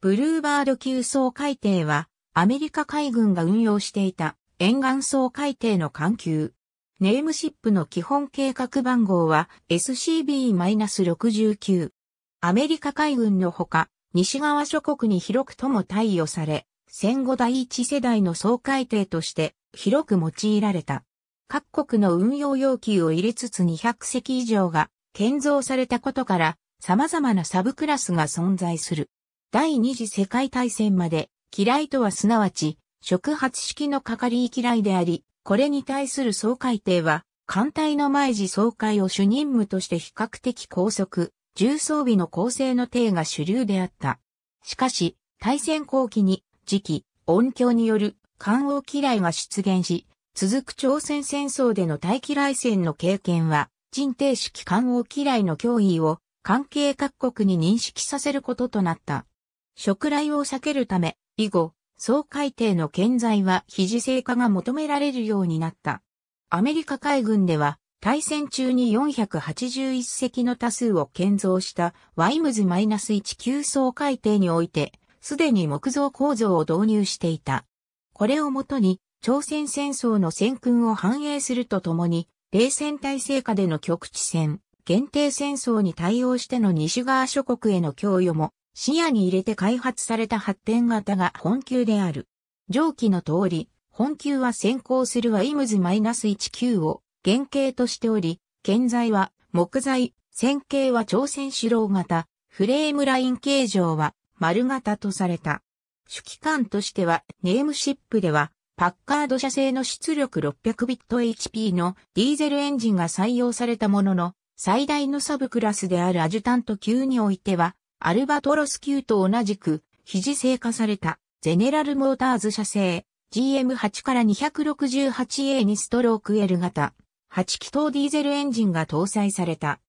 ブルーバード級総海艇は、アメリカ海軍が運用していた沿岸総海艇の艦級。ネームシップの基本計画番号は SCB-69。アメリカ海軍のほか、西側諸国に広くとも対応され、戦後第一世代の総海艇として広く用いられた。各国の運用要求を入れつつ200隻以上が建造されたことから様々なサブクラスが存在する。第二次世界大戦まで、嫌いとはすなわち、触発式の係嫌いであり、これに対する総会定は、艦隊の前時総会を主任務として比較的高速、重装備の構成の定が主流であった。しかし、大戦後期に、時期、音響による、艦王嫌いが出現し、続く朝鮮戦争での大嫌い戦の経験は、人定式艦王嫌いの脅威を、関係各国に認識させることとなった。食雷を避けるため、以後、総海底の建材は非自制化が求められるようになった。アメリカ海軍では、対戦中に481隻の多数を建造したワイムズ -19 総海底において、すでに木造構造を導入していた。これをもとに、朝鮮戦争の戦訓を反映するとともに、冷戦体制下での局地戦、限定戦争に対応しての西側諸国への供与も視野に入れて開発された発展型が本級である。上記の通り、本級は先行するはイムズ -19 を原型としており、建材は木材、線形は朝鮮四郎型、フレームライン形状は丸型とされた。主機関としてはネームシップではパッカード社製の出力600ビット HP のディーゼルエンジンが採用されたものの最大のサブクラスであるアジュタント級においてはアルバトロス級と同じく、非製化された、ゼネラルモーターズ社製、GM8 から 268A2 ストローク L 型、8気筒ディーゼルエンジンが搭載された。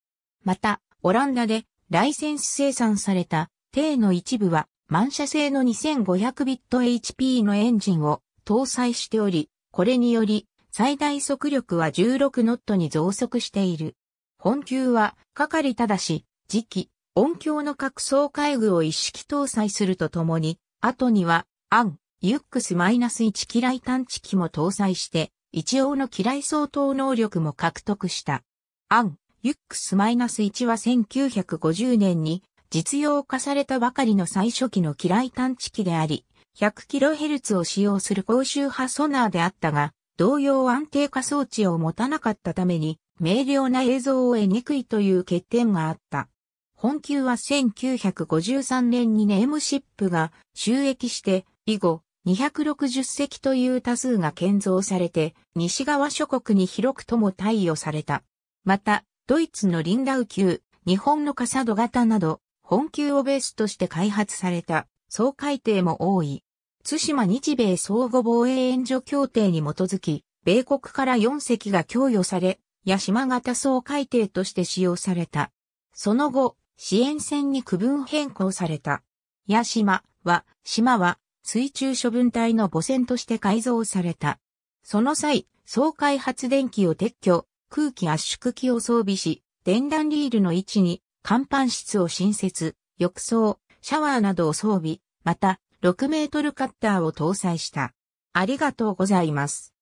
また、オランダで、ライセンス生産された、T の一部は、満車製の2500ビット HP のエンジンを搭載しており、これにより、最大速力は16ノットに増速している。本級は、係ただし、時期、音響の各層会具を一式搭載するとともに、後には、アン、ユックスマイナス -1 機雷探知機も搭載して、一応の機雷相当能力も獲得した。アン、ユックス -1 は1950年に実用化されたばかりの最初期の機雷探知機であり、100kHz を使用する高周波ソナーであったが、同様安定化装置を持たなかったために、明瞭な映像を得にくいという欠点があった。本級は1953年にネームシップが収益して以後260隻という多数が建造されて西側諸国に広くとも対応された。またドイツのリンダウ級、日本のカサド型など本級をベースとして開発された総海底も多い。津島日米相互防衛援助協定に基づき、米国から4隻が供与され、八島型総海底として使用された。その後、支援船に区分変更された。八島は、島は水中処分隊の母船として改造された。その際、総開発電機を撤去、空気圧縮機を装備し、電弾リールの位置に、甲板室を新設、浴槽、シャワーなどを装備、また、6メートルカッターを搭載した。ありがとうございます。